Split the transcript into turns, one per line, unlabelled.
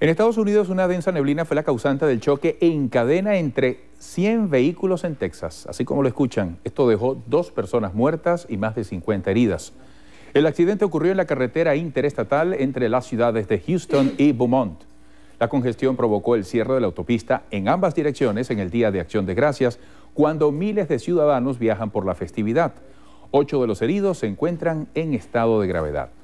En Estados Unidos, una densa neblina fue la causante del choque en cadena entre 100 vehículos en Texas. Así como lo escuchan, esto dejó dos personas muertas y más de 50 heridas. El accidente ocurrió en la carretera interestatal entre las ciudades de Houston y Beaumont. La congestión provocó el cierre de la autopista en ambas direcciones en el Día de Acción de Gracias, cuando miles de ciudadanos viajan por la festividad. Ocho de los heridos se encuentran en estado de gravedad.